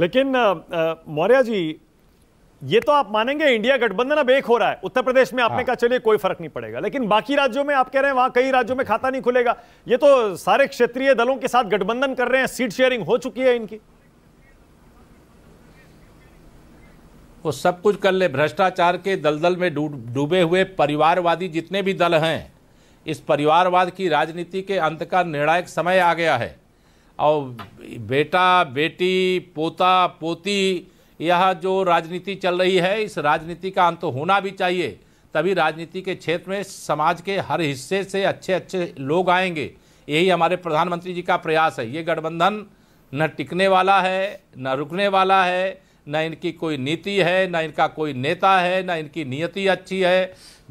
लेकिन मौर्य जी ये तो आप मानेंगे इंडिया गठबंधन अब एक हो रहा है उत्तर प्रदेश में आपने हाँ। कहा चलिए कोई फर्क नहीं पड़ेगा लेकिन बाकी राज्यों में आप कह रहे हैं वहां कई राज्यों में खाता नहीं खुलेगा ये तो सारे क्षेत्रीय दलों के साथ गठबंधन कर रहे हैं सीट शेयरिंग हो चुकी है इनकी वो सब कुछ कर ले भ्रष्टाचार के दलदल में डूबे हुए परिवारवादी जितने भी दल हैं इस परिवारवाद की राजनीति के अंत का निर्णायक समय आ गया है और बेटा बेटी पोता पोती यह जो राजनीति चल रही है इस राजनीति का अंत होना भी चाहिए तभी राजनीति के क्षेत्र में समाज के हर हिस्से से अच्छे अच्छे लोग आएंगे यही हमारे प्रधानमंत्री जी का प्रयास है ये गठबंधन न टिकने वाला है न रुकने वाला है न इनकी कोई नीति है न इनका कोई नेता है न इनकी नियति अच्छी है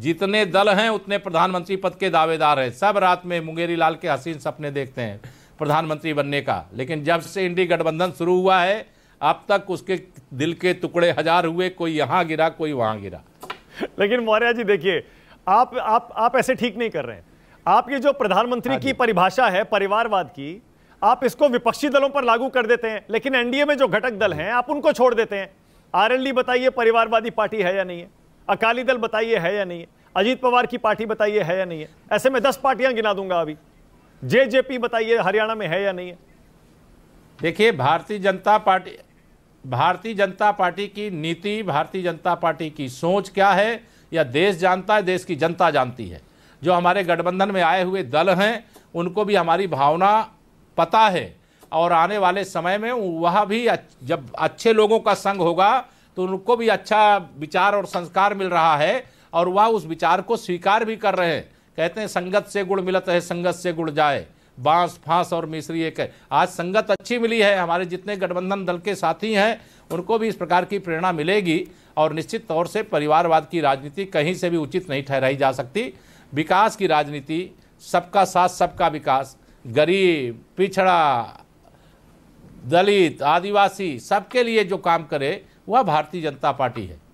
जितने दल हैं उतने प्रधानमंत्री पद के दावेदार हैं सब रात में मुंगेरी लाल के हसीन सपने देखते हैं प्रधानमंत्री बनने का लेकिन जब से इंडी गठबंधन शुरू हुआ है अब तक उसके दिल के टुकड़े हजार हुए कोई यहाँ गिरा कोई वहाँ गिरा लेकिन मौर्य जी देखिए आप आप आप ऐसे ठीक नहीं कर रहे हैं आप जो प्रधानमंत्री हाँ की परिभाषा है परिवारवाद की आप इसको विपक्षी दलों पर लागू कर देते हैं लेकिन एनडीए में जो घटक दल हैं आप उनको छोड़ देते हैं आरएलडी बताइए परिवारवादी पार्टी है या नहीं है अकाली दल बताइए है या नहीं है अजीत पवार की पार्टी बताइए है या नहीं है ऐसे में दस पार्टियां गिना दूंगा अभी जेजेपी बताइए हरियाणा में है या नहीं है देखिए भारतीय जनता पार्टी भारतीय जनता पार्टी की नीति भारतीय जनता पार्टी की सोच क्या है या देश जानता है देश की जनता जानती है जो हमारे गठबंधन में आए हुए दल हैं उनको भी हमारी भावना पता है और आने वाले समय में वह भी जब अच्छे लोगों का संग होगा तो उनको भी अच्छा विचार और संस्कार मिल रहा है और वह उस विचार को स्वीकार भी कर रहे हैं कहते हैं संगत से गुड़ मिलत है संगत से गुड़ जाए बांस फांस और मिश्री एक है आज संगत अच्छी मिली है हमारे जितने गठबंधन दल के साथी हैं उनको भी इस प्रकार की प्रेरणा मिलेगी और निश्चित तौर से परिवारवाद की राजनीति कहीं से भी उचित नहीं ठहराई जा सकती विकास की राजनीति सबका साथ सबका विकास गरीब पिछड़ा दलित आदिवासी सबके लिए जो काम करे वह भारतीय जनता पार्टी है